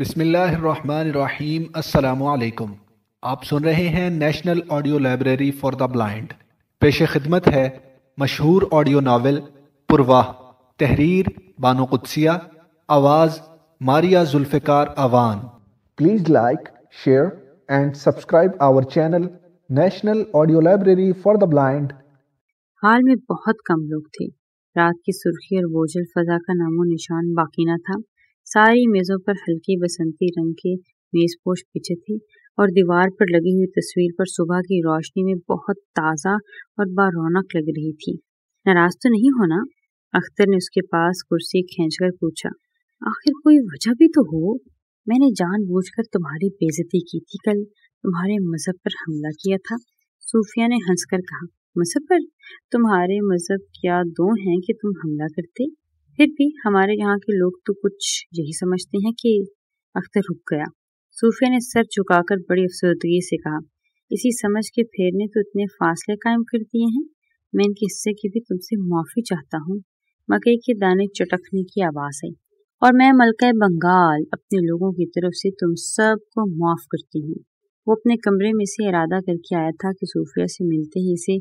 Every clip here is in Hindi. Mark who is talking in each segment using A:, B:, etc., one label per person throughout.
A: बिसमीम् अल्लाम आप सुन रहे हैं National Audio Library for the Blind पेश खिदमत है मशहूर ऑडियो नावल पुरवाह तहरीर बानो कुदसिया आवाज़ Maria Zulfiqar Awan please like share and subscribe our channel National Audio Library for the Blind हाल में बहुत कम लोग थे रात की सुर्खी और बोझल फजा का नामो निशान बाकी ना था सारी मेजों पर हल्के बसंती रंग के मेजपोश पीछे थे और दीवार पर लगी हुई तस्वीर पर सुबह की रोशनी में बहुत ताज़ा और बारौनक लग रही थी नाराज तो नहीं होना अख्तर ने उसके पास कुर्सी खींचकर पूछा आखिर कोई वजह भी तो हो मैंने जानबूझकर तुम्हारी बेजती की थी कल तुम्हारे मज़हब पर हमला किया था सूफिया ने हंसकर कहा मज़हब पर तुम्हारे मज़हब क्या दो हैं कि तुम हमला करते फिर भी हमारे यहाँ के लोग तो कुछ यही समझते हैं कि अख्तर रुक गया सूफिया ने सर झुकाकर बड़ी अफसरदगी से कहा इसी समझ के फेर ने तो इतने फासले कायम कर दिए हैं मैं इनके हिस्से की भी तुमसे माफ़ी चाहता हूँ मकई के दाने चटकने की आवाज़ आई और मैं मलका बंगाल अपने लोगों की तरफ से तुम सबको माफ़ करती हूँ वो अपने कमरे में से इरादा करके आया था कि सूफिया से मिलते ही इसे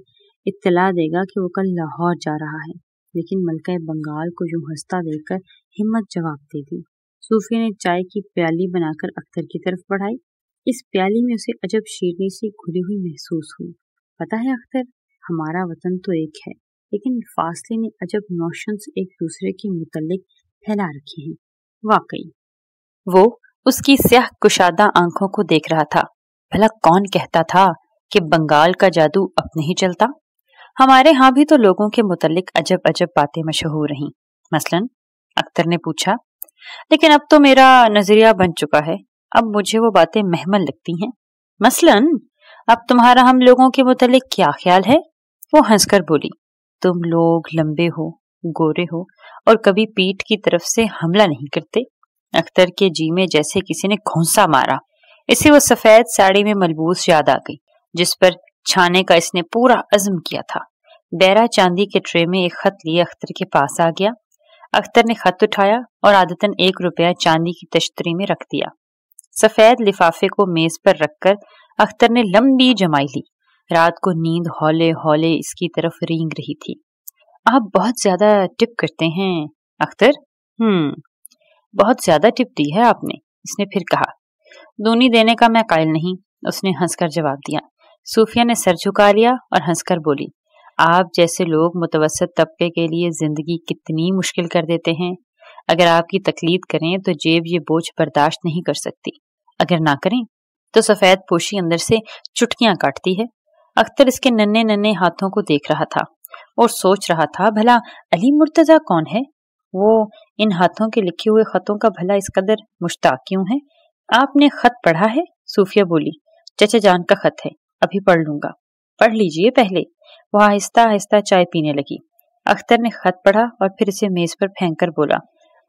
A: इतला देगा कि वो कल लाहौर जा रहा है लेकिन मलका बंगाल को यूं हंसता देखकर हिम्मत जवाब दे दी सूफिया ने चाय की प्याली बनाकर अख्तर की तरफ बढ़ाई इस प्याली में उसे अजब शीरनी से घुली हुई महसूस हुई पता है अख्तर हमारा वतन तो एक है लेकिन फासले ने अजब नोशंस एक दूसरे के मुतलक फैला रखे हैं वाकई वो उसकी स्याह कुशादा आंखों को देख रहा था भला कौन कहता था कि बंगाल का जादू अब नहीं चलता हमारे यहाँ भी तो लोगों के मुतलिक अजब अजब बातें मशहूर रहीं मसलन अख्तर ने पूछा लेकिन अब तो मेरा नजरिया बन चुका है अब मुझे वो बातें महमल लगती हैं मसलन अब तुम्हारा हम लोगों के मुतलिक क्या ख्याल है वो हंसकर बोली तुम लोग लंबे हो गोरे हो और कभी पीठ की तरफ से हमला नहीं करते अख्तर के जी में जैसे किसी ने घोंसा मारा इसे वो सफेद साड़ी में मलबूस याद आ गई जिस पर छाने का इसने पूरा अजम किया था बैरा चांदी के ट्रे में एक खत लिए अख्तर के पास आ गया अख्तर ने खत उठाया और आदतन एक रुपया चांदी की तश्तरी में रख दिया सफेद लिफाफे को मेज पर रखकर अख्तर ने लंबी जमाई ली रात को नींद हौले हौले इसकी तरफ रींग रही थी आप बहुत ज्यादा टिप करते हैं अख्तर हम्म बहुत ज्यादा टिप दी है आपने इसने फिर कहा दूनी देने का मैं कायल नहीं उसने हंसकर जवाब दिया सूफिया ने सर झुका लिया और हंसकर बोली आप जैसे लोग मुतवसत तबके के लिए ज़िंदगी कितनी मुश्किल कर देते हैं अगर आपकी तकलीफ करें तो जेब ये बोझ बर्दाश्त नहीं कर सकती अगर ना करें तो सफ़ेद पोशी अंदर से चुटकियां काटती है अख्तर इसके नन्हे नन्हे हाथों को देख रहा था और सोच रहा था भला अली मुर्तज़ा कौन है वो इन हाथों के लिखे हुए ख़तों का भला इस कदर मुश्ताक क्यों है आपने ख़त पढ़ा है सूफिया बोली चचा जान का ख़त है अभी पढ़ लूंगा पढ़ लीजिए पहले वह आहिस्ता आहिस्ता चाय पीने लगी अख्तर ने खत पढ़ा और फिर इसे मेज पर फेंक कर बोला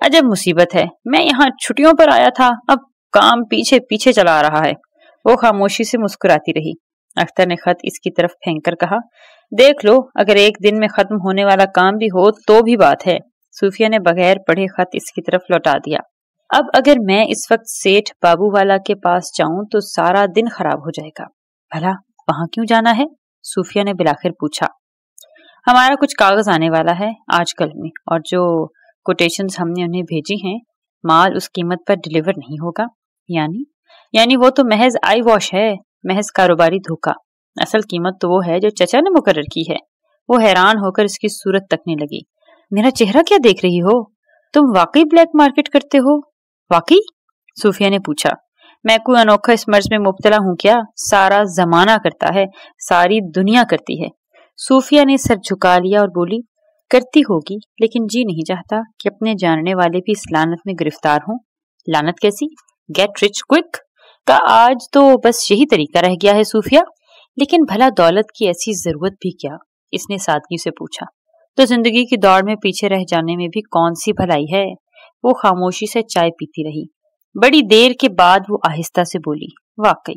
A: अजब मुसीबत है मैं यहाँ छुट्टियों पर आया था अब काम पीछे पीछे चला आ रहा है वो खामोशी से मुस्कुराती रही अख्तर ने खत इसकी तरफ फेंक कर कहा देख लो अगर एक दिन में खत्म होने वाला काम भी हो तो भी बात है सूफिया ने बगैर पढ़े खत इसकी तरफ लौटा दिया अब अगर मैं इस वक्त सेठ बाबू वाला के पास जाऊं तो सारा दिन खराब हो जाएगा भला वहां क्यों जाना है सूफिया ने बिलाखिर पूछा हमारा कुछ कागज आने वाला है आजकल में और जो कोटेशन हमने उन्हें भेजी हैं माल उस कीमत पर डिलीवर नहीं होगा यानी यानी वो तो महज आई वॉश है महज कारोबारी धोखा असल कीमत तो वो है जो चचा ने मुकर की है वो हैरान होकर इसकी सूरत तकने लगी मेरा चेहरा क्या देख रही हो तुम वाकई ब्लैक मार्केट करते हो वाकई सूफिया ने पूछा मैं कोई अनोखा इस मर्ज में मुबतला हूँ क्या सारा जमाना करता है सारी दुनिया करती है सूफिया ने सर झुका लिया और बोली करती होगी लेकिन जी नहीं चाहता कि अपने जानने वाले भी इस लानत में गिरफ्तार हों लानत कैसी गेट रिच क्विक का आज तो बस यही तरीका रह गया है सूफिया लेकिन भला दौलत की ऐसी जरूरत भी क्या इसने सादगी से पूछा तो जिंदगी की दौड़ में पीछे रह जाने में भी कौन सी भलाई है वो खामोशी से चाय पीती रही बड़ी देर के बाद वो आहिस्ता से बोली वाकई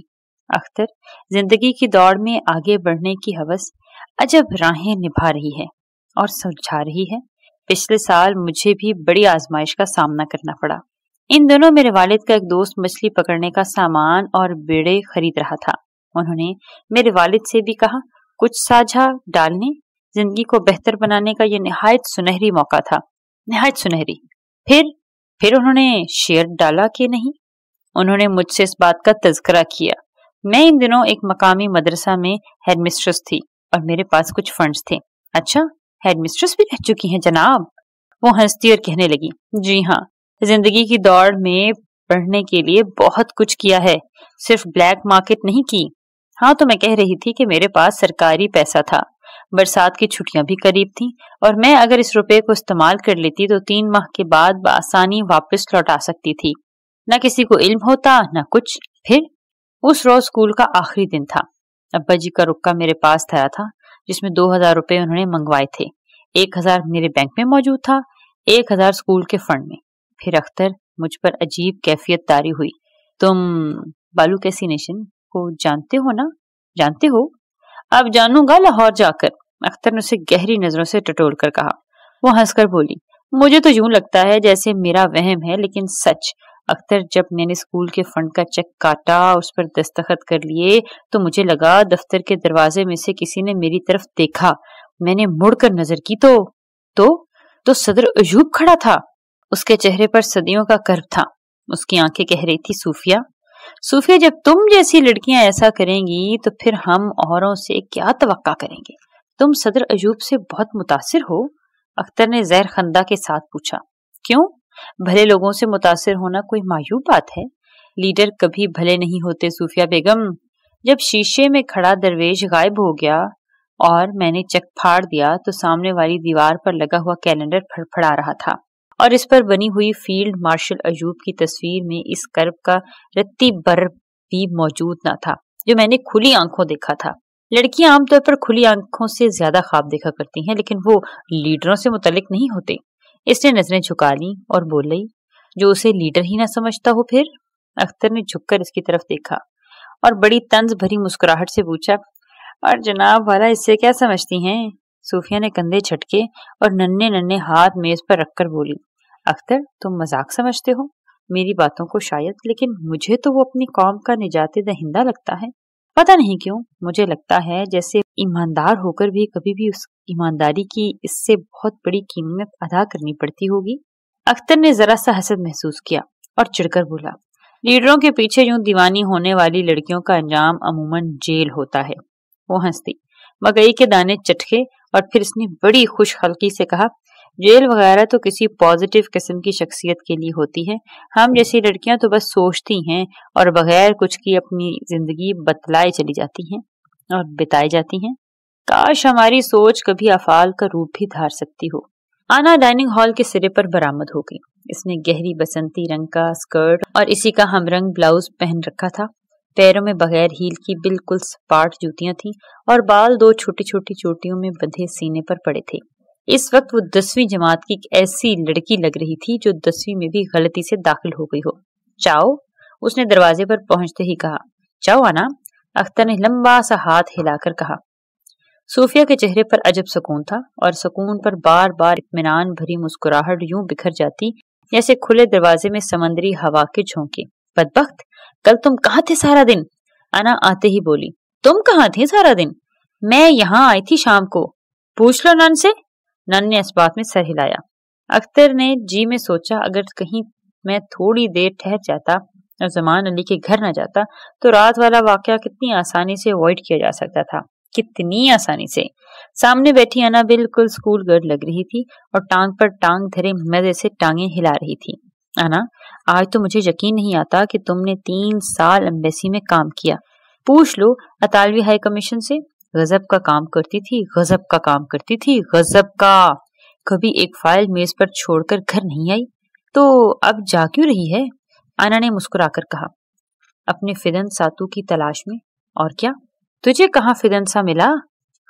A: अख्तर जिंदगी की दौड़ में आगे बढ़ने की हवस अजब राहें निभा रही है और सुलझा रही है पिछले साल मुझे भी बड़ी आजमाइश का सामना करना पड़ा इन दोनों मेरे वालिद का एक दोस्त मछली पकड़ने का सामान और बेड़े खरीद रहा था उन्होंने मेरे वालिद से भी कहा कुछ साझा डालने जिंदगी को बेहतर बनाने का यह नहायत सुनहरी मौका था नहायत सुनहरी फिर फिर उन्होंने शेयर डाला कि नहीं उन्होंने मुझसे इस बात का तस्करा किया मैं इन दिनों एक मकामी मदरसा में हेडमिस्ट्रेस थी और मेरे पास कुछ फंड्स थे अच्छा हेडमिस्ट्रेस भी रह चुकी हैं जनाब वो हंसती और कहने लगी जी हाँ जिंदगी की दौड़ में पढ़ने के लिए बहुत कुछ किया है सिर्फ ब्लैक मार्केट नहीं की हाँ तो मैं कह रही थी कि मेरे पास सरकारी पैसा था बरसात की छुट्टियां भी करीब थी और मैं अगर इस रुपये को इस्तेमाल कर लेती तो तीन माह के बाद आसानी वापस लौटा सकती थी न किसी को इल्म होता न कुछ फिर उस रोज स्कूल का आखिरी दिन था अब्बा जी का रुका मेरे पास था, था जिसमें दो हजार रुपये उन्होंने मंगवाए थे एक हजार मेरे बैंक में मौजूद था एक हजार स्कूल के फंड में फिर अख्तर मुझ पर अजीब कैफियत तारी हुई तुम बालू कैसी नेशन को जानते हो ना जानते हो अब जानूंगा लाहौर जाकर अख्तर ने उसे गहरी नजरों से टटोल कर कहा वो हंसकर बोली मुझे तो यूं लगता है जैसे मेरा वहम है लेकिन सच अख्तर जब मैंने स्कूल के फंड का चेक काटा उस पर दस्तखत कर लिए तो मुझे लगा दफ्तर के दरवाजे में से किसी ने मेरी तरफ देखा मैंने मुड़कर नजर की तो तो तो सदर अजूब खड़ा था उसके चेहरे पर सदियों का कर्व था उसकी आंखें कह रही थी सूफिया सूफिया जब तुम जैसी लड़कियां ऐसा करेंगी तो फिर हम औरों से क्या तवक्का करेंगे तुम सदर अजूब से बहुत मुतासर हो अख्तर ने जहर खंदा के साथ पूछा क्यों भले लोगों से मुतासर होना कोई मायूब बात है लीडर कभी भले नहीं होते सूफिया बेगम जब शीशे में खड़ा दरवेश गायब हो गया और मैंने चक फाड़ दिया तो सामने वाली दीवार पर लगा हुआ कैलेंडर फड़फड़ा रहा था और इस पर बनी हुई फील्ड मार्शल अजूब की तस्वीर में इस कर्ब का रत्ती बर्फ भी मौजूद ना था जो मैंने खुली आंखों देखा था लड़कियां आमतौर पर खुली आंखों से ज्यादा ख्वाब देखा करती हैं लेकिन वो लीडरों से मुतलिक नहीं होते इसने नजरें झुका ली और बोल रही जो उसे लीडर ही ना समझता हो फिर अख्तर ने झुककर इसकी तरफ देखा और बड़ी तंज भरी मुस्कुराहट से पूछा और जनाब वाला इससे क्या समझती हैं सूफिया ने कंधे छटके और नन्हे नन्हे हाथ मेज पर रखकर बोली अख्तर तुम मजाक समझते हो मेरी बातों को शायद लेकिन मुझे तो वो अपनी कौम का निजात दहिंदा लगता है पता नहीं क्यों मुझे लगता है जैसे ईमानदार होकर भी कभी भी उस ईमानदारी की इससे बहुत बड़ी कीमत अदा करनी पड़ती होगी अख्तर ने जरा सा हसद महसूस किया और चिड़कर बोला लीडरों के पीछे यूं दीवानी होने वाली लड़कियों का अंजाम अमूमन जेल होता है वो हंसती मकई के दाने चटके और फिर इसने बड़ी खुश हल्की से कहा जेल वगैरह तो किसी पॉजिटिव किस्म की शख्सियत के लिए होती है हम जैसी लड़कियां तो बस सोचती हैं और बगैर कुछ की अपनी जिंदगी बतलाए चली जाती हैं और बिताई जाती हैं काश हमारी सोच कभी अफाल का रूप भी धार सकती हो आना डाइनिंग हॉल के सिरे पर बरामद हो गई इसने गहरी बसंती रंग का स्कर्ट और इसी का हमरंग ब्लाउज पहन रखा था पैरों में बगैर हील की बिल्कुल सपाट जूतियां थीं और बाल दो छोटी छोटी चोटियों में बंधे सीने पर पड़े थे इस वक्त वो दसवीं जमात की एक ऐसी लड़की लग रही थी जो दसवीं में भी गलती से दाखिल हो गई हो चाओ उसने दरवाजे पर पहुंचते ही कहा चाओ आना अख्तर ने लंबा सा हाथ हिलाकर कहा सूफिया के चेहरे पर अजब सुकून था और सुकून पर बार बार इतमान भरी मुस्कुराहट यूं बिखर जाती जैसे खुले दरवाजे में समंदरी हवा के झोंके बदबक कल तुम कहाँ थे सारा दिन अना आते ही बोली तुम कहाँ थे सारा दिन मैं यहाँ आई थी शाम को पूछ लो नन से नन ने इस बात में सर हिलाया अख्तर ने जी में सोचा अगर कहीं मैं थोड़ी देर ठहर जाता और जमान अली के घर न जाता तो रात वाला वाक्य कितनी आसानी से अवॉइड किया जा सकता था कितनी आसानी से सामने बैठी अना बिल्कुल स्कूल गर्ड लग रही थी और टांग पर टांग धरे मजे से टांगे हिला रही थी अना आज तो मुझे यकीन नहीं आता कि तुमने तीन साल एम्बेसी में काम किया पूछ लो अतालवी हाई कमीशन से गजब का काम करती थी गजब का काम करती थी गजब का कभी एक फाइल मेज पर छोड़कर घर नहीं आई तो अब जा क्यों रही है आना ने मुस्कुराकर कहा अपने फिदन सातू की तलाश में और क्या तुझे कहाँ फिदन सा मिला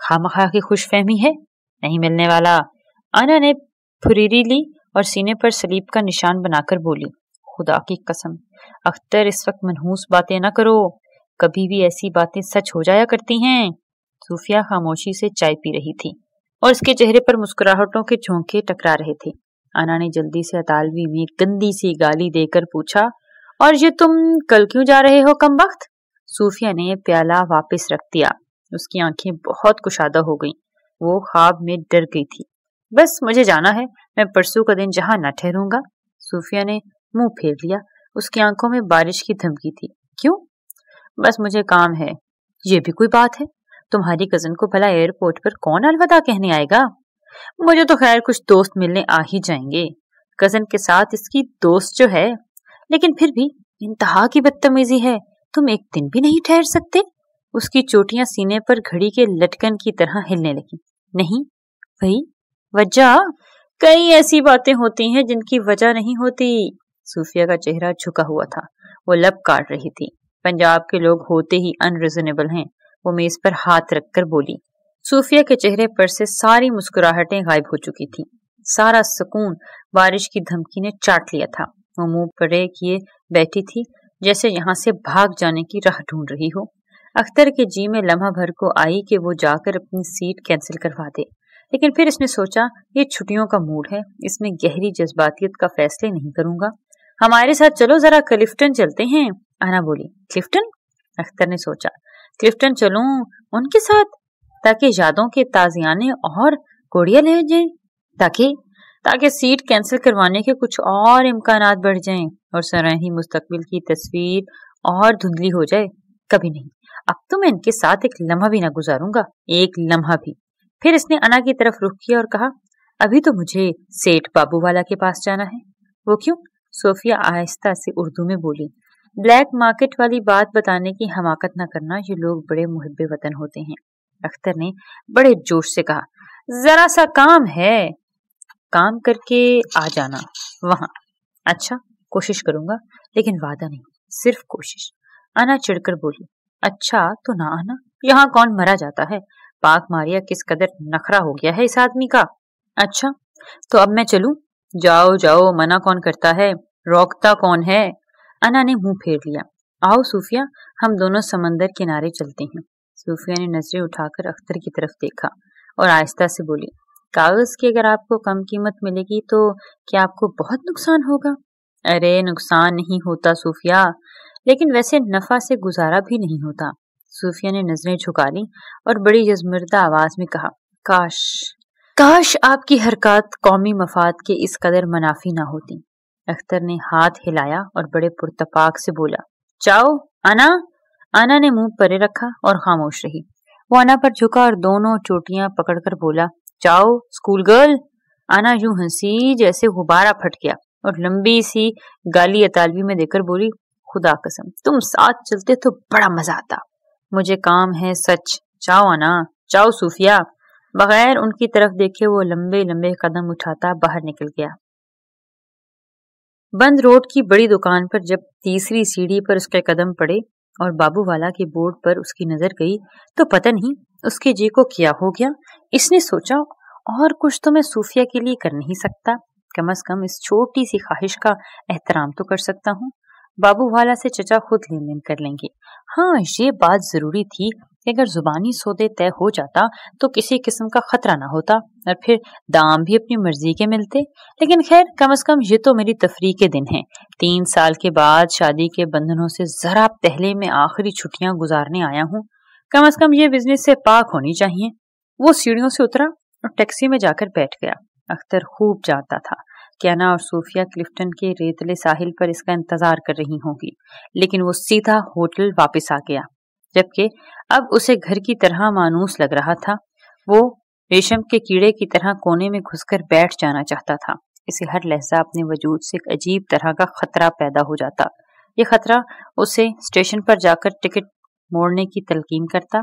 A: खा की खुश फहमी है नहीं मिलने वाला आना ने फुरीरी ली और सीने पर सलीब का निशान बनाकर बोली खुदा की कसम अख्तर इस वक्त मनहूस बातें ना करो कभी भी ऐसी बातें सच हो जाया करती हैं सूफिया खामोशी से चाय पी रही थी और इसके चेहरे पर मुस्कुराहटों के झोंके टकरा रहे थे अना ने जल्दी से अतालवी में गंदी सी गाली देकर पूछा और ये तुम कल क्यों जा रहे हो कम वक्त सूफिया ने प्याला वापस रख दिया उसकी आंखें बहुत कुशादा हो गईं। वो ख्वाब में डर गई थी बस मुझे जाना है मैं परसों का दिन जहां न ठहरूंगा सूफिया ने मुंह फेर लिया उसकी आंखों में बारिश की धमकी थी क्यों बस मुझे काम है ये भी कोई बात है तुम्हारी कजन को भला एयरपोर्ट पर कौन अलविदा कहने आएगा मुझे तो खैर कुछ दोस्त मिलने आ ही जाएंगे कजन के साथ इसकी दोस्त जो है लेकिन फिर भी इंतहा की बदतमीजी है तुम एक दिन भी नहीं ठहर सकते उसकी चोटियां सीने पर घड़ी के लटकन की तरह हिलने लगी नहीं भाई वजह कई ऐसी बातें होती हैं जिनकी वजह नहीं होती सूफिया का चेहरा झुका हुआ था वो लब काट रही थी पंजाब के लोग होते ही अनरिजनेबल हैं वो मेज पर हाथ रखकर बोली सूफिया के चेहरे पर से सारी मुस्कुराहटें गायब हो चुकी थी सारा सुकून बारिश की धमकी ने चाट लिया था वो मुंह पड़े किए बैठी थी जैसे यहाँ से भाग जाने की राह ढूंढ रही हो अख्तर के जी में लम्हा भर को आई कि वो जाकर अपनी सीट कैंसिल करवा दे लेकिन फिर इसने सोचा ये छुट्टियों का मूड है इसमें गहरी जज्बातियत का फैसले नहीं करूंगा हमारे साथ चलो जरा क्लिफ्टन चलते हैं आना बोली क्लिफ्टन अख्तर ने सोचा क्लिफ्टन चलूं उनके साथ ताकि यादों के ताजियाने और कोड़िया ले जाए ताकि ताकि सीट कैंसिल करवाने के कुछ और इम्कान बढ़ जाएं और सराही मुस्तकबिल की तस्वीर और धुंधली हो जाए कभी नहीं अब तो मैं इनके साथ एक लम्हा भी ना गुजारूंगा एक लम्हा भी फिर इसने अना की तरफ रुख किया और कहा अभी तो मुझे सेठ बाबू वाला के पास जाना है वो क्यों सोफिया आहिस्ता से उर्दू में बोली ब्लैक मार्केट वाली बात बताने की हमाकत न करना ये लोग बड़े मुहब वतन होते हैं अख्तर ने बड़े जोश से कहा जरा सा काम है काम करके आ जाना वहां अच्छा कोशिश करूंगा लेकिन वादा नहीं सिर्फ कोशिश आना चिड़कर बोली अच्छा तो ना आना यहाँ कौन मरा जाता है पाक मारिया किस कदर नखरा हो गया है इस आदमी का अच्छा तो अब मैं चलू जाओ जाओ मना कौन करता है रोकता कौन है अना ने मुंह फेर लिया आओ सूफिया हम दोनों समंदर किनारे चलते हैं सूफिया ने नजरें उठाकर अख्तर की तरफ देखा और आहिस्ता से बोली कागज की अगर आपको कम कीमत मिलेगी तो क्या आपको बहुत नुकसान होगा अरे नुकसान नहीं होता सूफिया लेकिन वैसे नफा से गुजारा भी नहीं होता सूफिया ने नजरें झुका ली और बड़ी जजमरदा आवाज में कहा काश काश आपकी हरकत कौमी मफाद के इस कदर मुनाफी ना होती अख्तर ने हाथ हिलाया और बड़े पुरतपाक से बोला चाओ आना आना ने मुंह परे रखा और खामोश रही वो आना पर झुका और दोनों चोटियां पकड़कर बोला चाओ स्कूल गर्ल आना यूं हंसी जैसे गुब्बारा फट गया और लंबी सी गाली अतालवी में देकर बोली खुदा कसम तुम साथ चलते तो बड़ा मजा आता मुझे काम है सच चाओ आना चाओ सूफिया बगैर उनकी तरफ देखे वो लंबे लंबे कदम उठाता बाहर निकल गया बंद रोड की बड़ी दुकान पर जब तीसरी सीढ़ी पर उसके कदम पड़े और बाबूवाला के बोर्ड पर उसकी नजर गई तो पता नहीं उसके जी को क्या हो गया इसने सोचा और कुछ तो मैं सूफिया के लिए कर नहीं सकता कम अज कम इस छोटी सी ख्वाहिश का एहतराम तो कर सकता हूँ बाबूवाला से चचा खुद लेन देन कर लेंगे हाँ ये बात जरूरी थी कि अगर जुबानी सौदे तय हो जाता तो किसी किस्म का खतरा ना होता और फिर दाम भी अपनी मर्जी के मिलते लेकिन खैर कम अज कम ये तो मेरी तफरी के दिन हैं तीन साल के बाद शादी के बंधनों से जरा पहले मैं आखिरी छुट्टियां गुजारने आया हूँ कम अज कम ये बिजनेस से पाक होनी चाहिए वो सीढ़ियों से उतरा और टैक्सी में जाकर बैठ गया अख्तर खूब जानता था कैना और सूफिया क्लिफ्टन के रेतले साहिल पर इसका इंतजार कर रही होगी लेकिन वो सीधा होटल वापस आ गया जबकि अब उसे घर की तरह मानूस लग रहा था वो रेशम के कीड़े की तरह कोने में घुसकर बैठ जाना चाहता था इसे हर लहजा अपने वजूद से एक अजीब तरह का खतरा पैदा हो जाता यह खतरा उसे स्टेशन पर जाकर टिकट मोड़ने की तलकीन करता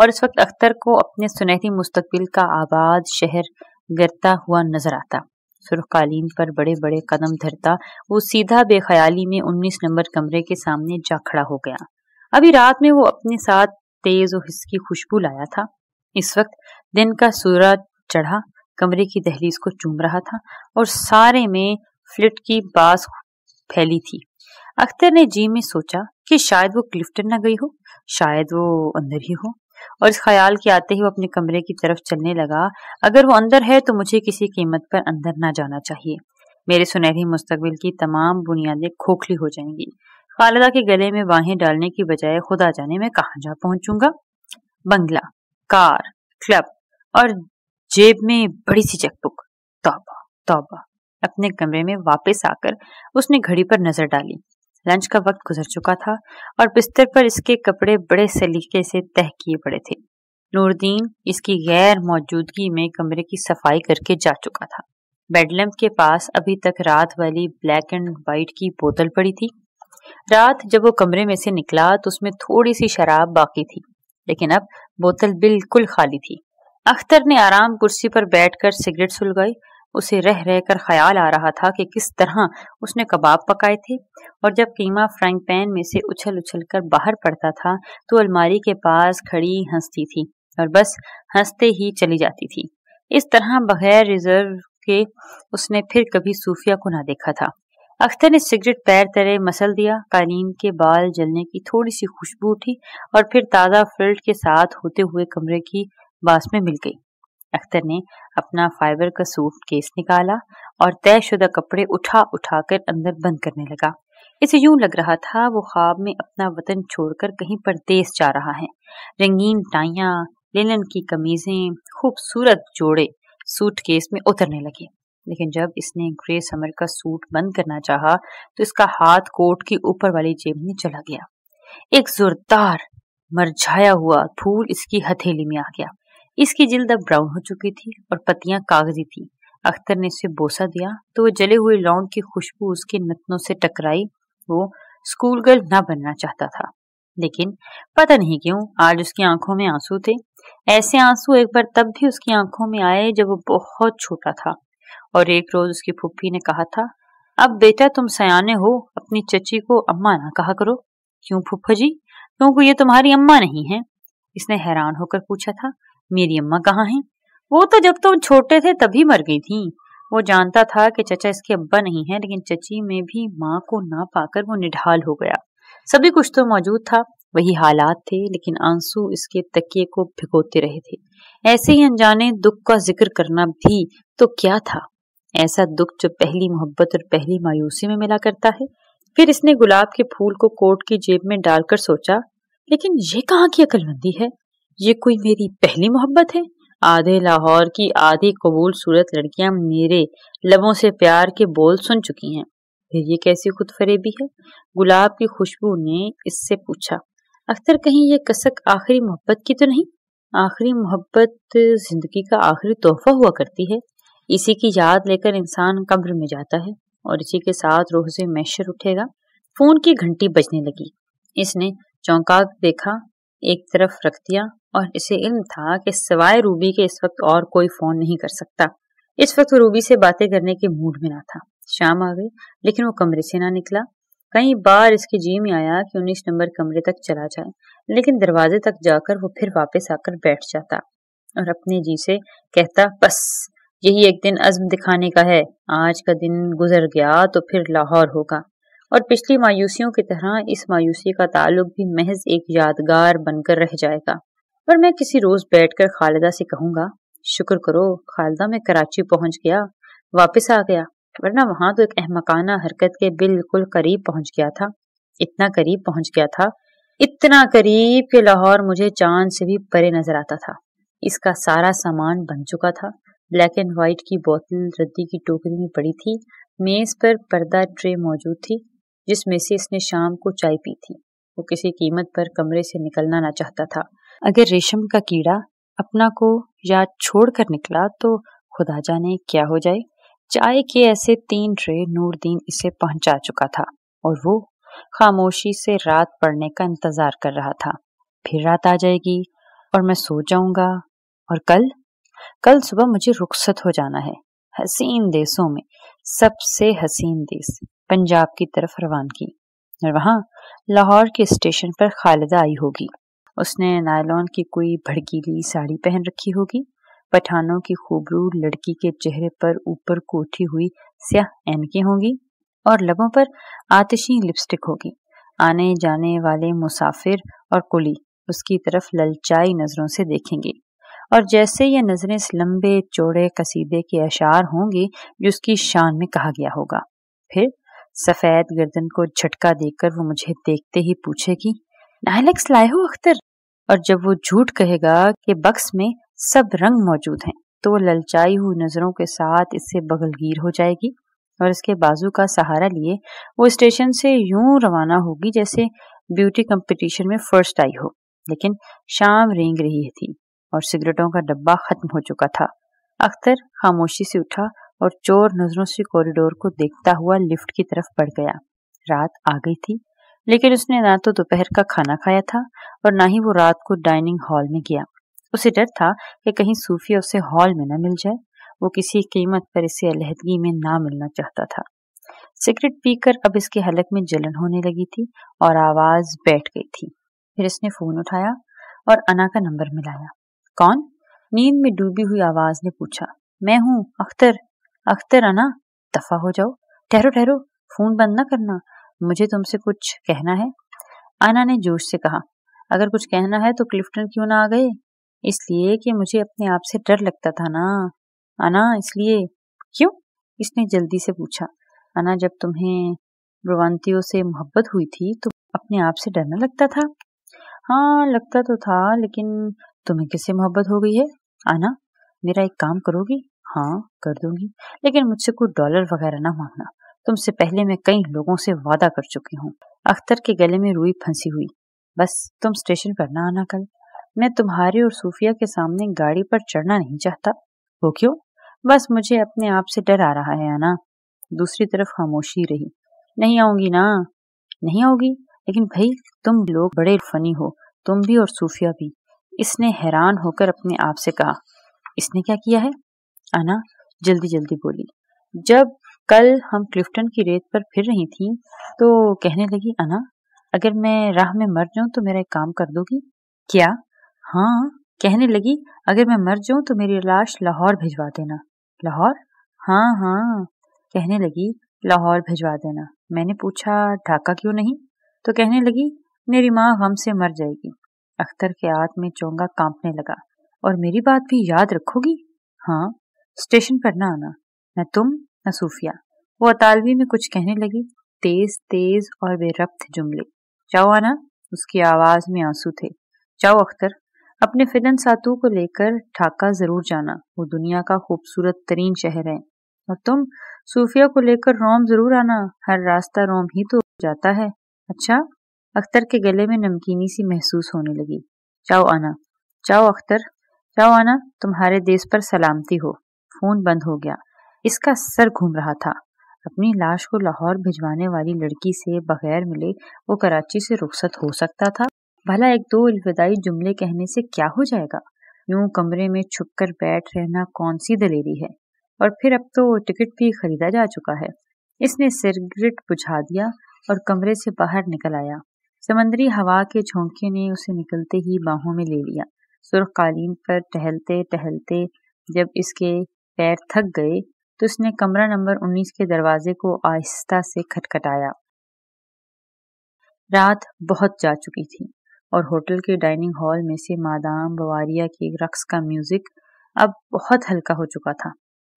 A: और इस वक्त अख्तर को अपने सुनहरी मुस्तबिल का आबाद शहर गिरता हुआ नजर आता सुरख कालीन पर बड़े बड़े कदम धरता वो सीधा बेख्याली में उन्नीस नंबर कमरे के सामने जा खड़ा हो गया अभी रात में वो अपने साथ तेज और हिस्की खुशबू लाया था इस वक्त दिन का सूरज चढ़ा कमरे की दहलीज को चूम रहा था और सारे में फ्लिट की बास फैली थी अख्तर ने जी में सोचा कि शायद वो क्लिफ्टन न गई हो शायद वो अंदर ही हो और इस ख्याल के आते ही वो अपने कमरे की तरफ चलने लगा अगर वो अंदर है तो मुझे किसी कीमत पर अंदर ना जाना चाहिए मेरे सुनहरी मुस्तबिल की तमाम बुनियादें खोखली हो जाएंगी खालदा के गले में बाहें डालने की बजाय खुदा जाने में कहा जा पहुंचूंगा बंगला कार क्लब और जेब में बड़ी सी चेकबुक तौबा तौबा अपने कमरे में वापस आकर उसने घड़ी पर नजर डाली लंच का वक्त गुजर चुका था और बिस्तर पर इसके कपड़े बड़े सलीके से तह किए पड़े थे नूरदीन इसकी गैर मौजूदगी में कमरे की सफाई करके जा चुका था बेडलैम्प के पास अभी तक रात वाली ब्लैक एंड वाइट की बोतल पड़ी थी रात जब वो कमरे में से निकला तो उसमें थोड़ी सी शराब बाकी थी लेकिन अब बोतल बिल्कुल खाली थी अख्तर ने आराम कुर्सी पर बैठकर सिगरेट सुलगाई उसे रह रहकर ख्याल आ रहा था कि किस तरह उसने कबाब पकाए थे और जब कीमा फ्राइंग पैन में से उछल उछल कर बाहर पड़ता था तो अलमारी के पास खड़ी हंसती थी और बस हंसते ही चली जाती थी इस तरह बगैर रिजर्व के उसने फिर कभी सूफिया को ना देखा था अख्तर ने सिगरेट पैर तरह मसल दिया कालीन के बाल जलने की थोड़ी सी खुशबू उठी और फिर ताज़ा फिल्ट के साथ होते हुए कमरे की बास में मिल गई अख्तर ने अपना फाइबर का सूट केस निकाला और तयशुदा कपड़े उठा उठा कर अंदर बंद करने लगा इसे यूं लग रहा था वो ख्वाब में अपना वतन छोड़कर कहीं पर देश जा रहा है रंगीन टाइया लिनन की कमीजें खूबसूरत जोड़े सूटकेस में उतरने लगे लेकिन जब इसने ग्रे समर का सूट बंद करना चाहा तो इसका हाथ कोट की ऊपर वाली जेब में चला गया एक जोरदार मरझाया हुआ फूल इसकी हथेली में आ गया इसकी जिल्द अब ब्राउन हो चुकी थी और पत्तियां कागजी थी अख्तर ने उसे बोसा दिया तो वह जले हुए लौंड की खुशबू उसके नतनों से टकराई वो स्कूल गर्ल ना बनना चाहता था लेकिन पता नहीं क्यों आज उसकी आंखों में आंसू थे ऐसे आंसू एक बार तब भी उसकी आंखों में आए जब वो बहुत छोटा था और एक रोज उसकी फूफी ने कहा था अब बेटा तुम सयाने हो अपनी चची को अम्मा ना कहा करो क्यों फूफा जी क्योंकि ये तुम्हारी अम्मा नहीं है इसने हैरान होकर पूछा था मेरी अम्मा कहाँ हैं वो तो जब तुम तो छोटे थे तभी मर गई थी वो जानता था कि चचा इसके अब्बा नहीं है लेकिन चची में भी माँ को ना पाकर वो निढाल हो गया सभी कुछ तो मौजूद था वही हालात थे लेकिन आंसू इसके तकिए को भिगोते रहे थे ऐसे ही अनजाने दुख का जिक्र करना भी तो क्या था ऐसा दुख जो पहली मोहब्बत और पहली मायूसी में मिला करता है फिर इसने गुलाब के फूल को कोट की जेब में डालकर सोचा लेकिन ये कहाँ की अकलमंदी है ये कोई मेरी पहली मोहब्बत है आधे लाहौर की आधी कबूल सूरत लड़कियां मेरे लबों से प्यार के बोल सुन चुकी हैं फिर ये कैसी खुद फरेबी है गुलाब की खुशबू ने इससे पूछा अख्तर कहीं ये कसक आखिरी मोहब्बत की तो नहीं आखिरी मोहब्बत जिंदगी का आखिरी तोहफा हुआ करती है इसी की याद लेकर इंसान कब्र में जाता है और इसी के साथ रोह से मैशर उठेगा फोन की घंटी बजने लगी इसने चौंका देखा एक तरफ रख दिया और इसे इल्म था कि सवाए रूबी के इस वक्त और कोई फोन नहीं कर सकता इस वक्त रूबी से बातें करने के मूड में ना था शाम आ गई लेकिन वो कमरे से ना निकला कई बार इसके जी में आया कि उन्नीस नंबर कमरे तक चला जाए लेकिन दरवाजे तक जाकर वो फिर वापस आकर बैठ जाता और अपने जी से कहता बस यही एक दिन अज़म दिखाने का है आज का दिन गुजर गया तो फिर लाहौर होगा और पिछली मायूसियों की तरह इस मायूसी का ताल्लुक भी महज एक यादगार बनकर रह जाएगा पर मैं किसी रोज़ बैठकर खालिदा से कहूँगा शुक्र करो खालिदा मैं कराची पहुँच गया वापस आ गया वरना वहाँ तो एक अहमकाना हरकत के बिल्कुल करीब पहुँच गया था इतना करीब पहुँच गया था इतना करीब कि लाहौर मुझे चांद से भी परे नजर आता था इसका सारा सामान बन चुका था ब्लैक एंड व्हाइट की बोतल रद्दी की टोकरी में पड़ी थी मेज पर पर्दा ट्रे मौजूद थी जिसमें से इसने शाम को चाय पी थी वो किसी कीमत पर कमरे से निकलना ना चाहता था अगर रेशम का कीड़ा अपना को या छोड़ कर निकला तो खुदा जाने क्या हो जाए चाय के ऐसे तीन ट्रे नूरदीन इसे पहुंचा चुका था और वो खामोशी से रात पड़ने का इंतजार कर रहा था फिर रात आ जाएगी और मैं सो जाऊंगा और कल कल सुबह मुझे रुखसत हो जाना है हसीन देशों में सबसे हसीन देश पंजाब की तरफ की और वहां लाहौर के स्टेशन पर खालिदा आई होगी उसने नायलॉन की कोई भड़कीली साड़ी पहन रखी होगी पठानों की खूबरू लड़की के चेहरे पर ऊपर को उठी हुई स्याह एनके होंगी और लबों पर आतिशी लिपस्टिक होगी आने जाने वाले मुसाफिर और कुली उसकी तरफ ललचाई नजरों से देखेंगे और जैसे ये नजरें इस लंबे चौड़े कसीदे के अशार होंगी जो उसकी शान में कहा गया होगा फिर सफेद गर्दन को झटका देकर वो मुझे देखते ही पूछेगी नाहलेक्स लाए हो अख्तर और जब वो झूठ कहेगा कि बक्स में सब रंग मौजूद हैं तो वो ललचाई हुई नजरों के साथ इससे बगलगीर हो जाएगी और इसके बाजू का सहारा लिए वो स्टेशन से यूं रवाना होगी जैसे ब्यूटी कंपटीशन में फर्स्ट आई हो लेकिन शाम रेंग रही थी और सिगरेटों का डब्बा खत्म हो चुका था अख्तर खामोशी से उठा और चोर नजरों से कॉरिडोर को देखता हुआ लिफ्ट की तरफ बढ़ गया रात आ गई थी लेकिन उसने ना तो दोपहर का खाना खाया था और ना ही वो रात को डाइनिंग हॉल में गया उसे डर था कि कहीं सूफिया उसे हॉल में न मिल जाए वो किसी कीमत पर इसे अलहदगी में ना मिलना चाहता था सिगरेट पीकर अब इसके हलक में जलन होने लगी थी और आवाज बैठ गई थी फिर इसने फोन उठाया और अना का नंबर मिलाया कौन नींद में डूबी हुई आवाज ने पूछा मैं हूं अख्तर अख्तर आना दफा हो जाओ ठहरो ठहरो फोन बंद ना करना मुझे तुमसे कुछ कहना है आना ने जोश से कहा अगर कुछ कहना है तो क्लिफ्टन क्यों ना आ गए इसलिए कि मुझे अपने आप से डर लगता था ना आना इसलिए क्यों इसने जल्दी से पूछा आना जब तुम्हें ब्रवंतियों से मोहब्बत हुई थी तो अपने आप से डरना लगता था हाँ लगता तो था लेकिन तुम्हें किससे मोहब्बत हो गई है आना मेरा एक काम करोगी हाँ कर दूंगी लेकिन मुझसे कोई डॉलर वगैरह ना मांगना तुमसे पहले मैं कई लोगों से वादा कर चुकी हूँ अख्तर के गले में रुई फंसी हुई बस तुम स्टेशन पर ना आना कल मैं तुम्हारे और सूफिया के सामने गाड़ी पर चढ़ना नहीं चाहता वो क्यों बस मुझे अपने आप से डर आ रहा है आना दूसरी तरफ खामोशी रही नहीं आऊंगी ना नहीं आऊंगी लेकिन भाई तुम लोग बड़े फनी हो तुम भी और सूफिया भी इसने हैरान होकर अपने आप से कहा इसने क्या किया है अना जल्दी जल्दी बोली जब कल हम क्लिफ्टन की रेत पर फिर रही थी तो कहने लगी अना अगर मैं राह में मर जाऊं तो मेरा एक काम कर दोगी क्या हाँ कहने लगी अगर मैं मर जाऊं तो मेरी लाश लाहौर भिजवा देना लाहौर हाँ हाँ कहने लगी लाहौर भिजवा देना मैंने पूछा ढाका क्यों नहीं तो कहने लगी मेरी माँ गम से मर जाएगी अख्तर के हाथ में चोंगा कांपने लगा और मेरी बात भी याद रखोगी हाँ स्टेशन पर ना आना न तुम न सूफिया वो अतालवी में कुछ कहने लगी तेज तेज और बेरब्त जुमले जाओ आना उसकी आवाज में आंसू थे जाओ अख्तर अपने फिदन सातू को लेकर ठाका जरूर जाना वो दुनिया का खूबसूरत तरीन शहर है और तुम सूफिया को लेकर रोम जरूर आना हर रास्ता रोम ही तो जाता है अच्छा अख्तर के गले में नमकीनी सी महसूस होने लगी चाओ आना चाओ अख्तर चाओ आना तुम्हारे देश पर सलामती हो फोन बंद हो गया इसका सर घूम रहा था अपनी लाश को लाहौर भिजवाने वाली लड़की से बगैर मिले वो कराची से रुखसत हो सकता था भला एक दो अलविदाई जुमले कहने से क्या हो जाएगा यूं कमरे में छुप कर बैठ रहना कौन सी दलेरी है और फिर अब तो टिकट भी खरीदा जा चुका है इसने सिगरेट बुझा दिया और कमरे से बाहर निकल आया समंदरी हवा के झोंके ने उसे निकलते ही बाहों में ले लिया सुर्ख कालीन पर टहलते टहलते जब इसके पैर थक गए तो उसने कमरा नंबर 19 के दरवाजे को आहिस्ता से खटखटाया रात बहुत जा चुकी थी और होटल के डाइनिंग हॉल में से मादाम बवारिया के रक्स का म्यूजिक अब बहुत हल्का हो चुका था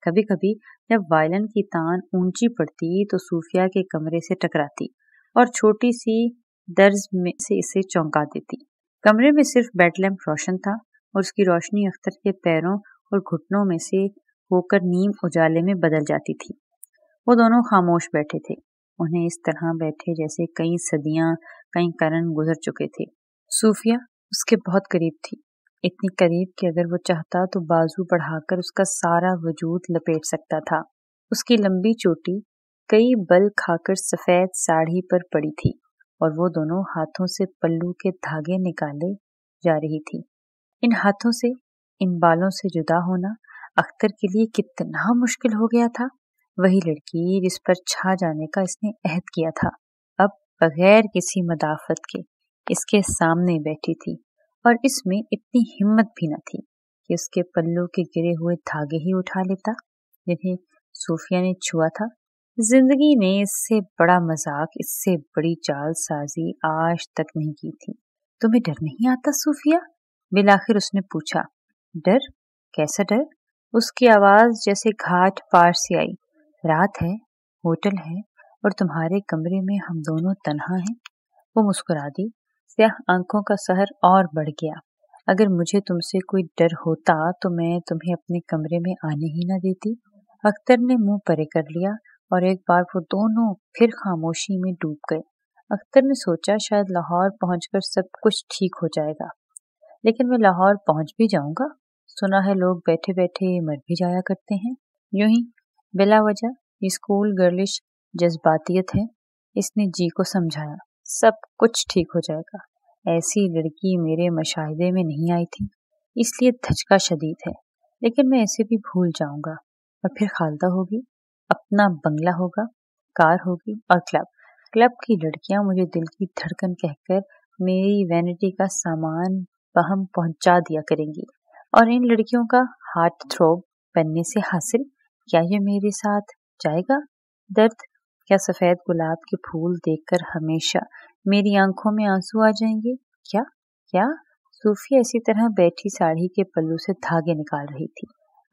A: कभी कभी जब वायलन की तान ऊंची पड़ती तो सूफिया के कमरे से टकराती और छोटी सी दर्ज में से इसे चौंका देती कमरे में सिर्फ बेड लैंप रोशन था और उसकी रोशनी अख्तर के पैरों और घुटनों में से होकर नीम उजाले में बदल जाती थी वो दोनों खामोश बैठे थे उन्हें इस तरह बैठे जैसे कई सदियां कई करण गुजर चुके थे सूफिया उसके बहुत करीब थी इतनी करीब कि अगर वो चाहता तो बाजू बढ़ाकर उसका सारा वजूद लपेट सकता था उसकी लंबी चोटी कई बल खाकर सफ़ेद साड़ी पर पड़ी थी और वो दोनों हाथों से पल्लू के धागे निकाले जा रही थी इन हाथों से इन बालों से जुदा होना अख्तर के लिए कितना मुश्किल हो गया था वही लड़की जिस पर छा जाने का इसने अहद किया था अब बगैर किसी मदाफत के इसके सामने बैठी थी और इसमें इतनी हिम्मत भी न थी कि उसके पल्लू के गिरे हुए धागे ही उठा लेता जिन्हें सूफिया ने छुआ था जिंदगी ने इससे बड़ा मजाक इससे बड़ी चाल साजी आज तक नहीं की थी तुम्हें डर नहीं आता सूफिया बिलाखिर उसने पूछा डर कैसा डर उसकी आवाज जैसे घाट पार से आई रात है होटल है और तुम्हारे कमरे में हम दोनों तनहा हैं वो मुस्कुरा दी सह आंखों का सहर और बढ़ गया अगर मुझे तुमसे कोई डर होता तो मैं तुम्हें अपने कमरे में आने ही ना देती अख्तर ने मुंह परे कर लिया और एक बार वो दोनों फिर खामोशी में डूब गए अख्तर ने सोचा शायद लाहौर पहुंचकर सब कुछ ठीक हो जाएगा लेकिन मैं लाहौर पहुंच भी जाऊंगा सुना है लोग बैठे बैठे मर भी जाया करते हैं यूं ही बिला वजह ये स्कूल गर्लिश जज्बातियत है इसने जी को समझाया सब कुछ ठीक हो जाएगा ऐसी लड़की मेरे मशाहदे में नहीं आई थी इसलिए धचका शदीद है लेकिन मैं ऐसे भी भूल जाऊंगा और फिर खालदा होगी अपना बंगला होगा कार होगी और क्लब क्लब की लड़कियां मुझे दिल की धड़कन कहकर मेरी वैनिटी का सामान बहम पहुंचा दिया करेंगी और इन लड़कियों का हार्ट थ्रोब बनने से हासिल क्या ये मेरे साथ जाएगा दर्द क्या सफ़ेद गुलाब के फूल देखकर हमेशा मेरी आंखों में आंसू आ जाएंगे क्या क्या सूफी ऐसी तरह बैठी साड़ी के पल्लू से धागे निकाल रही थी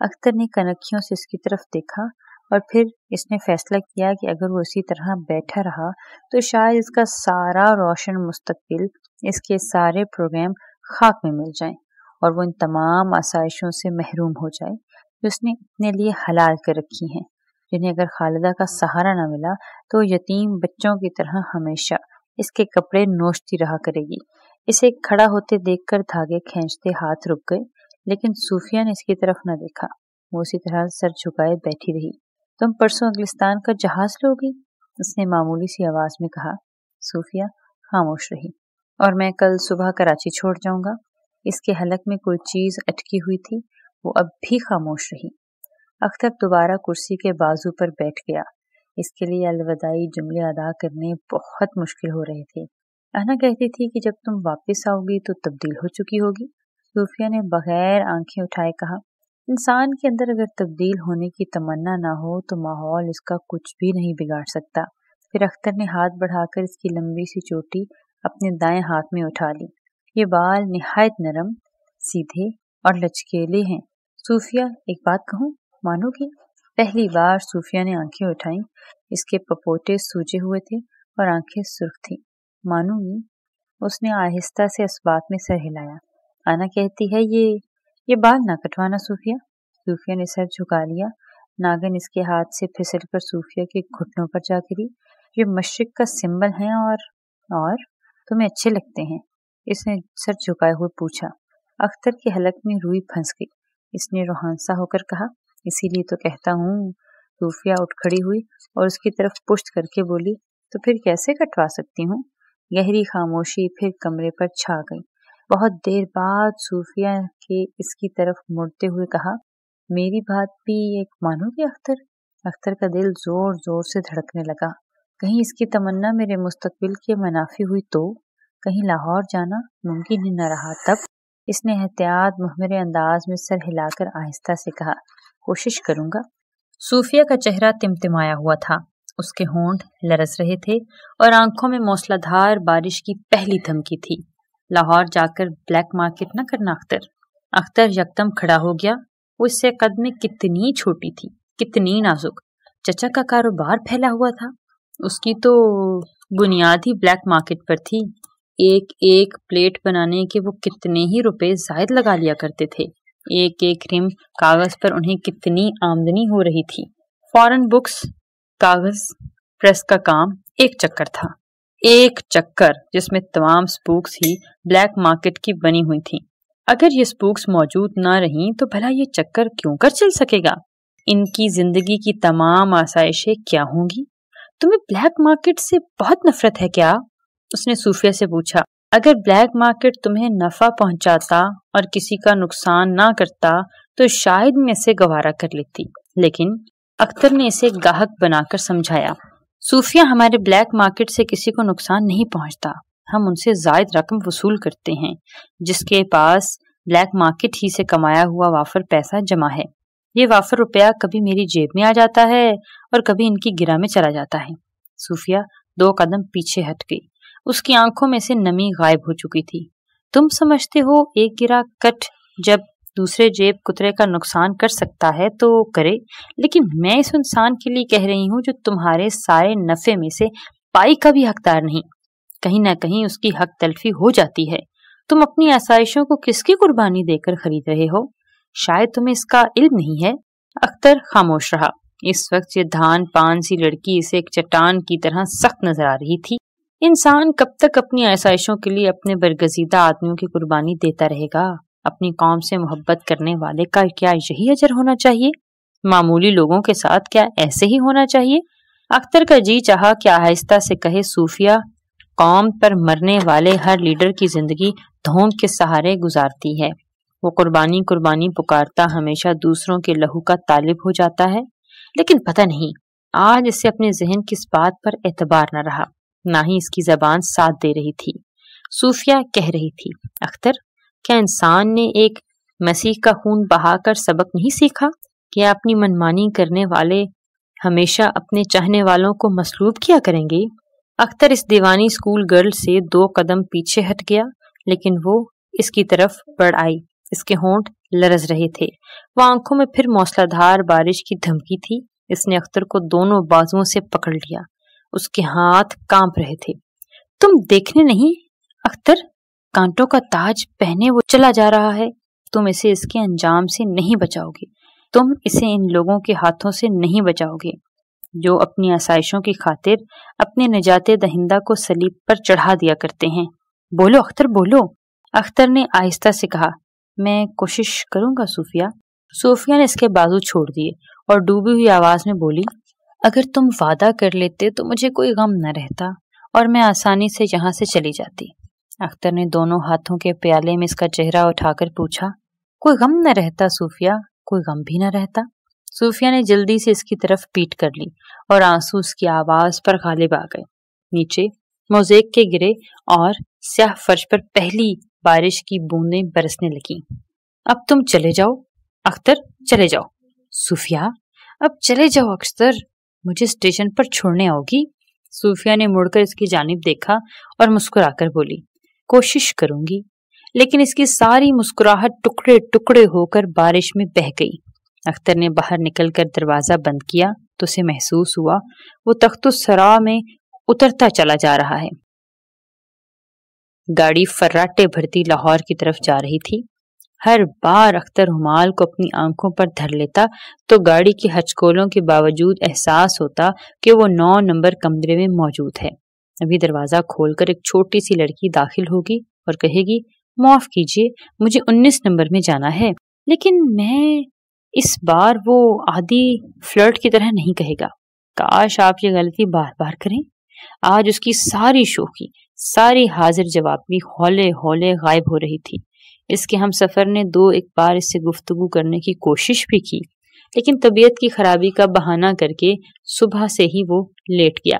A: अख्तर ने कनखियों से इसकी तरफ देखा और फिर इसने फैसला किया कि अगर वो इसी तरह बैठा रहा तो शायद इसका सारा रोशन मुस्तबिल इसके सारे प्रोग्राम खाक में मिल जाए और वो इन तमाम आसाइशों से महरूम हो जाए जो उसने अपने लिए हलाल कर रखी हैं जिन्हें अगर खालिदा का सहारा ना मिला तो यतीम बच्चों की तरह हमेशा इसके कपड़े नोचती रहा करेगी इसे खड़ा होते देखकर धागे खींचते हाथ रुक गए लेकिन सूफिया ने इसकी तरफ न देखा वो उसी तरह सर झुकाए बैठी रही तुम परसों अगलिस्तान का जहाज लोगी उसने मामूली सी आवाज में कहा सूफिया खामोश रही और मैं कल सुबह कराची छोड़ जाऊंगा इसके हलक में कोई चीज अटकी हुई थी वो अब भी खामोश रही अख्तर दोबारा कुर्सी के बाजू पर बैठ गया इसके लिए अलविदाई जुमले अदा करने बहुत मुश्किल हो रहे थे अना कहती थी कि जब तुम वापस आओगी तो तब्दील हो चुकी होगी सूफिया ने बगैर आंखें उठाए कहा इंसान के अंदर अगर तब्दील होने की तमन्ना ना हो तो माहौल इसका कुछ भी नहीं बिगाड़ सकता फिर अख्तर ने हाथ बढ़ाकर इसकी लंबी सी चोटी अपने दाएं हाथ में उठा ली ये बाल नहायत नरम सीधे और लचकेले हैं सूफिया एक बात कहूँ मानोगी पहली बार सूफिया ने आंखें उठाई इसके पपोटे सूजे हुए थे और आंखें सुर्ख थी मानूंगी उसने आहिस्ता से इस बात में सर हिलाया आना कहती है ये ये बाल ना कटवाना सूफिया सूफिया ने सर झुका लिया नागिन इसके हाथ से फिसल कर सूफिया के घुटनों पर जा गिरी ये मशरक का सिंबल है और और तुम्हें अच्छे लगते हैं इसने सर झुकाए हुए पूछा अख्तर की हलक में रुई फंस गई इसने रोहानसा होकर कहा इसीलिए तो कहता हूँ सूफिया उठ खड़ी हुई और उसकी तरफ पुश्त करके बोली तो फिर कैसे कटवा सकती हूँ गहरी खामोशी फिर कमरे पर छा गई बहुत देर बाद सूफिया के इसकी तरफ मुड़ते हुए कहा मेरी बात भी एक मानोगे अख्तर अख्तर का दिल जोर जोर से धड़कने लगा कहीं इसकी तमन्ना मेरे मुस्तकबिल के मुनाफी हुई तो कहीं लाहौर जाना मुमकिन ही न रहा तब इसने एहतियात मुहमरे अंदाज में सर हिलाकर आहिस्ता से कहा कोशिश करूंगा सूफिया का चेहरा तिमतिमाया हुआ था उसके होंठ लरस रहे थे और आंखों में मौसलाधार बारिश की पहली धमकी थी लाहौर जाकर ब्लैक मार्केट ना करना अख्तर अख्तर यकदम खड़ा हो गया उससे कद में कितनी छोटी थी कितनी नाजुक चचा का कारोबार फैला हुआ था उसकी तो बुनियाद ही ब्लैक मार्केट पर थी एक एक प्लेट बनाने के वो कितने ही रुपए जायद लगा लिया करते थे एक एक रिम कागज पर उन्हें कितनी आमदनी हो रही थी फॉरेन बुक्स कागज प्रेस का काम एक चक्कर था एक चक्कर जिसमें तमाम स्पूक्स ही ब्लैक मार्केट की बनी हुई थी अगर ये स्पूक्स मौजूद ना रही तो भला ये चक्कर क्यों कर चल सकेगा इनकी जिंदगी की तमाम आसाइशें क्या होंगी तुम्हें ब्लैक मार्केट से बहुत नफरत है क्या उसने सूफिया से पूछा अगर ब्लैक मार्केट तुम्हें नफा पहुंचाता और किसी का नुकसान ना करता तो शायद मैं इसे गवारा कर लेती लेकिन अख्तर ने इसे गाहक बनाकर समझाया सूफिया हमारे ब्लैक मार्केट से किसी को नुकसान नहीं पहुंचता हम उनसे जायद रकम वसूल करते हैं जिसके पास ब्लैक मार्केट ही से कमाया हुआ वाफर पैसा जमा है ये वाफर रुपया कभी मेरी जेब में आ जाता है और कभी इनकी गिरा में चला जाता है सूफिया दो कदम पीछे हट गई उसकी आंखों में से नमी गायब हो चुकी थी तुम समझते हो एक गिरा कट जब दूसरे जेब कुतरे का नुकसान कर सकता है तो करे लेकिन मैं इस इंसान के लिए कह रही हूँ जो तुम्हारे सारे नफ़े में से पाई का भी हकदार नहीं कहीं ना कहीं उसकी हक तलफी हो जाती है तुम अपनी आसाइशों को किसकी कुर्बानी देकर खरीद रहे हो शायद तुम्हें इसका इल्म नहीं है अख्तर खामोश रहा इस वक्त ये धान पान सी लड़की इसे एक चट्टान की तरह सख्त नजर आ रही थी इंसान कब तक अपनी आसाइशों के लिए अपने बरगजीदा आदमियों की कुर्बानी देता रहेगा अपनी कौम से मोहब्बत करने वाले का क्या यही अजर होना चाहिए मामूली लोगों के साथ क्या ऐसे ही होना चाहिए अख्तर का जी चाह कि आहिस्ता से कहे सूफिया कौम पर मरने वाले हर लीडर की जिंदगी धोम के सहारे गुजारती है वो कुर्बानी कुर्बानी पुकारता हमेशा दूसरों के लहू का तालिब हो जाता है लेकिन पता नहीं आज इसे अपने जहन किस बात पर एतबार न रहा ना ही इसकी जबान साथ दे रही थी सूफिया कह रही थी अख्तर क्या इंसान ने एक मसीह का खून बहाकर सबक नहीं सीखा कि अपनी मनमानी करने वाले हमेशा अपने चाहने वालों को मसलूब किया करेंगे अख्तर इस दीवानी स्कूल गर्ल से दो कदम पीछे हट गया लेकिन वो इसकी तरफ बढ़ आई इसके होंठ लरज रहे थे वह आंखों में फिर मौसलाधार बारिश की धमकी थी इसने अख्तर को दोनों बाजुओं से पकड़ लिया उसके हाथ कांप रहे थे तुम देखने नहीं अख्तर कांटों का ताज पहने वो चला जा रहा है तुम इसे इसके अंजाम से नहीं बचाओगे तुम इसे इन लोगों के हाथों से नहीं बचाओगे जो अपनी आसाइशों की खातिर अपने निजात दहिंदा को सलीब पर चढ़ा दिया करते हैं बोलो अख्तर बोलो अख्तर ने आहिस्ता से कहा मैं कोशिश करूंगा सूफिया सूफिया ने इसके बाजू छोड़ दिए और डूबी हुई आवाज में बोली अगर तुम वादा कर लेते तो मुझे कोई गम न रहता और मैं आसानी से यहाँ से चली जाती अख्तर ने दोनों हाथों के प्याले में इसका चेहरा उठाकर पूछा कोई गम न रहता सूफिया कोई गम भी न रहता सूफिया ने जल्दी से इसकी तरफ पीट कर ली और आंसू उसकी आवाज पर गालिब आ गए नीचे मोजेक के गिरे और स्याह फर्श पर पहली बारिश की बूंदें बरसने लगी अब तुम चले जाओ अख्तर चले जाओ सूफिया अब चले जाओ अख्तर मुझे स्टेशन पर छोड़ने आओगी सूफिया ने मुड़कर इसकी जानब देखा और मुस्कुराकर बोली कोशिश करूंगी लेकिन इसकी सारी मुस्कुराहट टुकड़े टुकड़े होकर बारिश में बह गई अख्तर ने बाहर निकलकर दरवाज़ा बंद किया तो उसे महसूस हुआ वो सरा में उतरता चला जा रहा है गाड़ी फर्राटे भरती लाहौर की तरफ जा रही थी हर बार अख्तर हुमाल को अपनी आंखों पर धर लेता तो गाड़ी की हचकोलों के बावजूद एहसास होता कि वो नौ नंबर कमरे में मौजूद है अभी दरवाज़ा खोलकर एक छोटी सी लड़की दाखिल होगी और कहेगी माफ़ कीजिए मुझे उन्नीस नंबर में जाना है लेकिन मैं इस बार वो आदि फ्लर्ट की तरह नहीं कहेगा काश आप ये गलती बार बार करें आज उसकी सारी शोखी सारी हाजिर जवाब भी हौले हौले गायब हो रही थी इसके हम सफ़र ने दो एक बार इससे गुफ्तगु करने की कोशिश भी की लेकिन तबीयत की खराबी का बहाना करके सुबह से ही वो लेट गया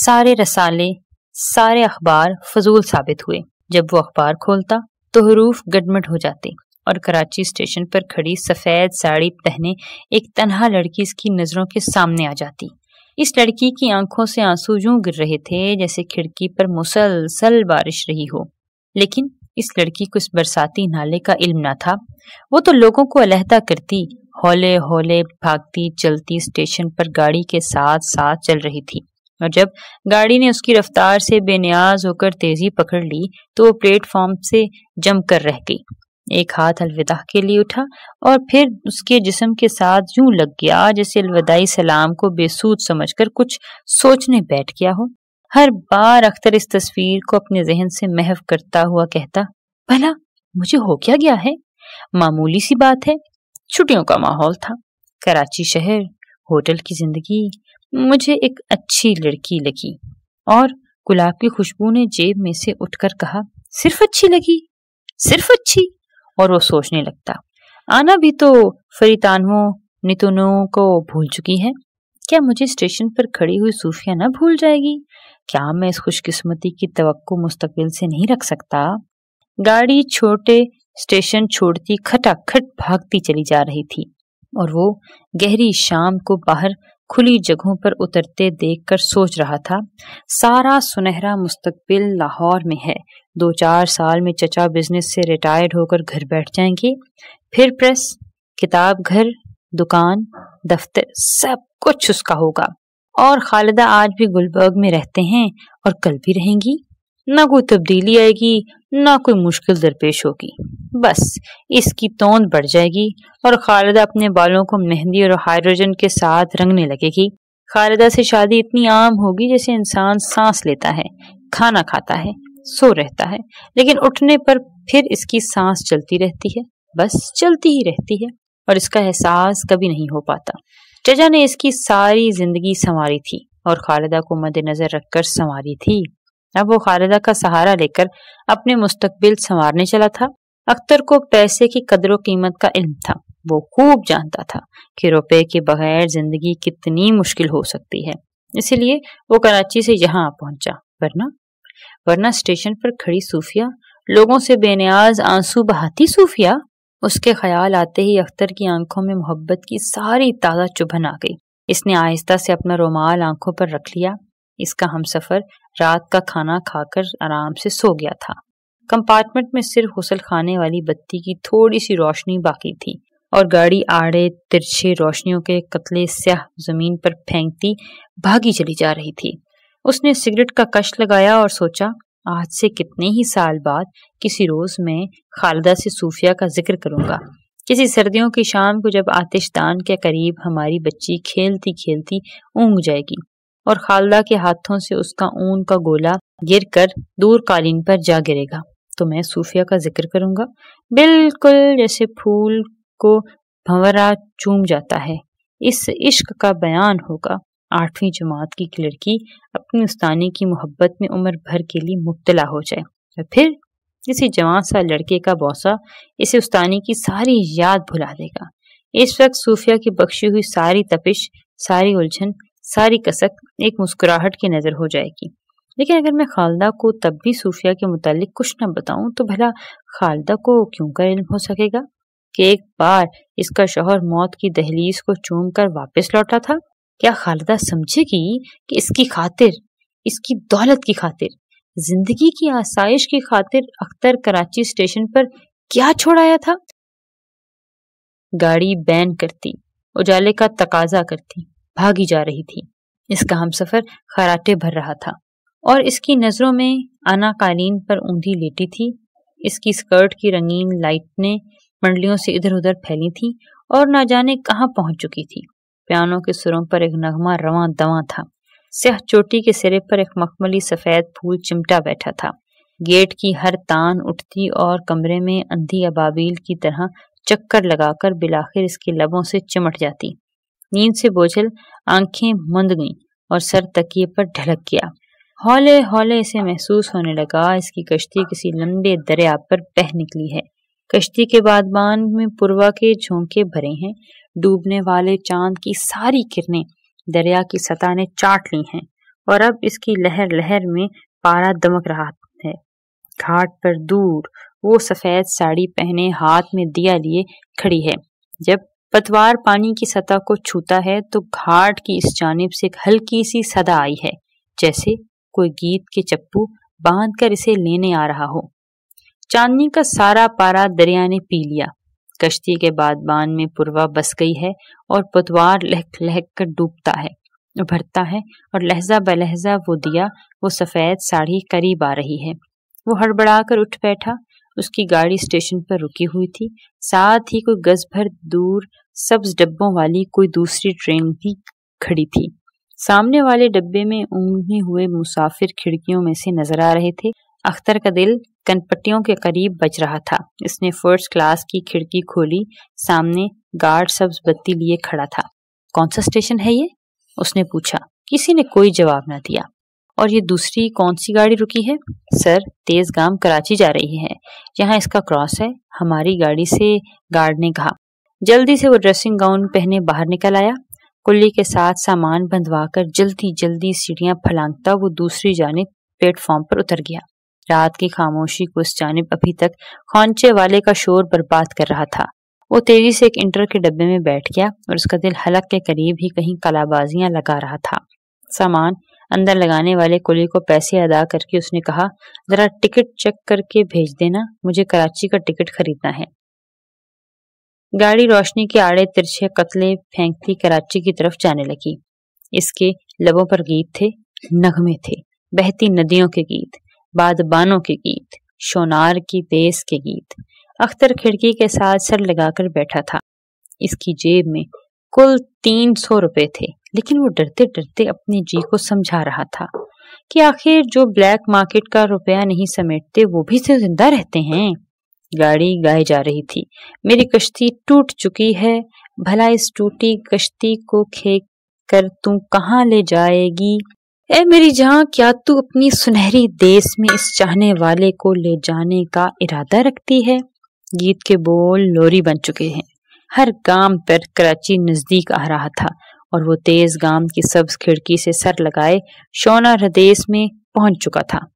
A: सारे रसाले सारे अखबार फजूल साबित हुए जब वो अखबार खोलता तो हरूफ गडमट हो जाते और कराची स्टेशन पर खड़ी सफ़ेद साड़ी पहने एक तनहा लड़की इसकी नज़रों के सामने आ जाती इस लड़की की आंखों से आंसू जू गिर रहे थे जैसे खिड़की पर मुसलसल बारिश रही हो लेकिन इस लड़की को इस बरसाती नाले का इल्म ना था वो तो लोगों को अलहदा करती हौले हौले भागती चलती स्टेशन पर गाड़ी के साथ साथ चल रही थी और जब गाड़ी ने उसकी रफ्तार से बेनियाज होकर तेजी पकड़ ली तो वो प्लेटफॉर्म से जमकर रह गई एक हाथ अलविदा के लिए उठा और फिर उसके जिस्म के साथ यूं लग गया जैसे अलविदाई सलाम को बेसूद समझकर कुछ सोचने बैठ गया हो हर बार अख्तर इस तस्वीर को अपने जहन से महव करता हुआ कहता भला मुझे हो क्या गया है मामूली सी बात है छुट्टियों का माहौल था कराची शहर होटल की जिंदगी मुझे एक अच्छी लड़की लगी और गुलाब की खुशबू ने जेब में से उठकर कहा सिर्फ अच्छी लगी सिर्फ अच्छी और वो सोचने लगता आना भी तो फरीतानवों नितुनों को भूल चुकी है क्या मुझे स्टेशन पर खड़ी हुई सूफिया ना भूल जाएगी क्या मैं इस खुशकिस्मती की तवक्को मुस्तबिल से नहीं रख सकता गाड़ी छोटे स्टेशन छोड़ती खटाखट भागती चली जा रही थी और वो गहरी शाम को बाहर खुली जगहों पर उतरते देखकर सोच रहा था सारा सुनहरा मुस्तकबिल लाहौर में है दो चार साल में चचा बिजनेस से रिटायर्ड होकर घर बैठ जाएंगे फिर प्रेस किताब घर दुकान दफ्तर सब कुछ उसका होगा और खालिदा आज भी गुलबर्ग में रहते हैं और कल भी रहेंगी ना कोई तब्दीली आएगी ना कोई मुश्किल दरपेश होगी बस इसकी तोंद बढ़ जाएगी और खालिदा अपने बालों को मेहंदी और हाइड्रोजन के साथ रंगने लगेगी खालिदा से शादी इतनी आम होगी जैसे इंसान सांस लेता है खाना खाता है सो रहता है लेकिन उठने पर फिर इसकी सांस चलती रहती है बस चलती ही रहती है और इसका एहसास कभी नहीं हो पाता चजा ने इसकी सारी जिंदगी संवारी थी और खालिदा को मद्देनजर रखकर संवारी थी अब वो खालिदा का सहारा लेकर अपने मुस्तकबिल संवारने चला था अख्तर को पैसे की कदर कीमत का इल्म था वो खूब जानता था कि रुपए के बगैर जिंदगी कितनी मुश्किल हो सकती है इसीलिए वो कराची से यहाँ पहुंचा वरना वरना स्टेशन पर खड़ी सूफिया लोगों से बेनियाज आंसू बहाती सूफिया उसके ख्याल आते ही अख्तर की आंखों में मोहब्बत की सारी ताज़ा चुभन आ गई इसने आहिस्ता से अपना रुमाल आंखों पर रख लिया इसका हम सफ़र रात का खाना खाकर आराम से सो गया था कंपार्टमेंट में सिर्फ हुसल खाने वाली बत्ती की थोड़ी सी रोशनी बाकी थी और गाड़ी आड़े तिरछे रोशनियों के कतले स्याह जमीन पर फेंकती भागी चली जा रही थी उसने सिगरेट का कश लगाया और सोचा आज से कितने ही साल बाद किसी रोज में खालदा से सूफिया का जिक्र करूंगा किसी सर्दियों की शाम को जब आतिशदान के करीब हमारी बच्ची खेलती खेलती ऊँग जाएगी और खालदा के हाथों से उसका ऊन का गोला गिर कर दूर कालीन पर जा गिरेगा तो मैं सूफिया का जिक्र करूंगा बिल्कुल जैसे फूल को भंवरा चूम जाता है इस इश्क का बयान होगा आठवीं जमात की लड़की अपनी उस्तानी की मोहब्बत में उम्र भर के लिए मुब्तला हो जाए और फिर किसी जवान सा लड़के का बौसा इसे उस्तानी की सारी याद भुला देगा इस वक्त सूफिया की बख्शी हुई सारी तपिश सारी उलझन सारी कसक एक मुस्कुराहट की नज़र हो जाएगी लेकिन अगर मैं खालदा को तब भी सूफिया के मुतालिक कुछ न बताऊं तो भला खालदा को क्यों का इल्म हो सकेगा कि एक बार इसका शोहर मौत की दहलीज को चूम कर वापस लौटा था क्या खालदा समझेगी कि इसकी खातिर इसकी दौलत की खातिर जिंदगी की आसाइश की खातिर अख्तर कराची स्टेशन पर क्या छोड़ाया था गाड़ी बैन करती उजाले का तकाजा करती भागी जा रही थी इसका हम सफर खराटे भर रहा था और इसकी नज़रों में आना कालीन पर ऊंधी लेटी थी इसकी स्कर्ट की रंगीन ने मंडलियों से इधर उधर फैली थी और ना जाने कहाँ पहुंच चुकी थी पियानों के सुरों पर एक नगमा रवा दवा था सह चोटी के सिरे पर एक मखमली सफ़ेद फूल चिमटा बैठा था गेट की हर तान उठती और कमरे में अंधी अबाबील की तरह चक्कर लगाकर बिलाखिर इसके लबों से चिमट जाती नींद से बोझल आंखें मंद गईं और सर तकिए पर ढलक गया हौले हौले इसे महसूस होने लगा इसकी कश्ती किसी लंबे दरिया पर बह निकली है कश्ती के बादबान में पुरवा के झोंके भरे हैं डूबने वाले चांद की सारी किरणें दरिया की सतह ने चाट ली हैं और अब इसकी लहर लहर में पारा दमक रहा है घाट पर दूर वो सफेद साड़ी पहने हाथ में दिया लिए खड़ी है जब पतवार पानी की सतह को छूता है तो घाट की इस जानब से एक हल्की सी सदा आई है जैसे कोई गीत के चप्पू बांध कर इसे लेने आ रहा हो चांदनी का सारा पारा दरिया ने पी लिया कश्ती के बाद बांध में पुरवा बस गई है और पुतवार लहक लहक कर डूबता है उभरता है और लहजा बलहजा वो दिया वो सफ़ेद साड़ी करीब आ रही है वो हड़बड़ा कर उठ बैठा उसकी गाड़ी स्टेशन पर रुकी हुई थी साथ ही कोई गज भर दूर सब्ज डब्बों वाली कोई दूसरी ट्रेन भी खड़ी थी सामने वाले डब्बे में ऊँघे हुए मुसाफिर खिड़कियों में से नजर आ रहे थे अख्तर का दिल कनपट्टियों के करीब बच रहा था इसने फर्स्ट क्लास की खिड़की खोली सामने गार्ड सब्ज बत्ती लिए खड़ा था कौन सा स्टेशन है ये उसने पूछा किसी ने कोई जवाब ना दिया और ये दूसरी कौन सी गाड़ी रुकी है सर तेज गांव कराची जा रही है यहाँ इसका क्रॉस है हमारी गाड़ी से गार्ड ने कहा जल्दी से वो ड्रेसिंग गाउन पहने बाहर निकल आया कुल्ली के साथ सामान बंधवा कर जल्दी जल्दी सीढ़ियां फलांगता वो दूसरी जानब प्लेटफॉर्म पर उतर गया रात की खामोशी को उस जानब अभी तक खौचे वाले का शोर बर्बाद कर रहा था वो तेजी से एक इंटर के डब्बे में बैठ गया और उसका दिल हलक के करीब ही कहीं कलाबाजियां लगा रहा था सामान अंदर लगाने वाले कुली को पैसे अदा करके उसने कहा जरा टिकट चेक करके भेज देना मुझे कराची का टिकट खरीदना है गाड़ी रोशनी के आड़े तिरछे कतले फेंकती कराची की तरफ जाने लगी इसके लबों पर गीत थे नगमे थे बहती नदियों के गीत बादबानों के गीत शोनार की बेस के गीत अख्तर खिड़की के साथ सर लगाकर बैठा था इसकी जेब में कुल तीन सौ रुपये थे लेकिन वो डरते डरते अपने जी को समझा रहा था कि आखिर जो ब्लैक मार्केट का रुपया नहीं समेटते वो भी तो जिंदा रहते हैं गाड़ी गाई जा रही थी मेरी कश्ती टूट चुकी है भला इस टूटी कश्ती को खेक कर तू कहाँ ले जाएगी ए मेरी जहाँ क्या तू अपनी सुनहरी देश में इस चाहने वाले को ले जाने का इरादा रखती है गीत के बोल लोरी बन चुके हैं हर गांव पर कराची नजदीक आ रहा था और वो तेज गांव की सब्ज खिड़की से सर लगाए शोना हृदय में पहुंच चुका था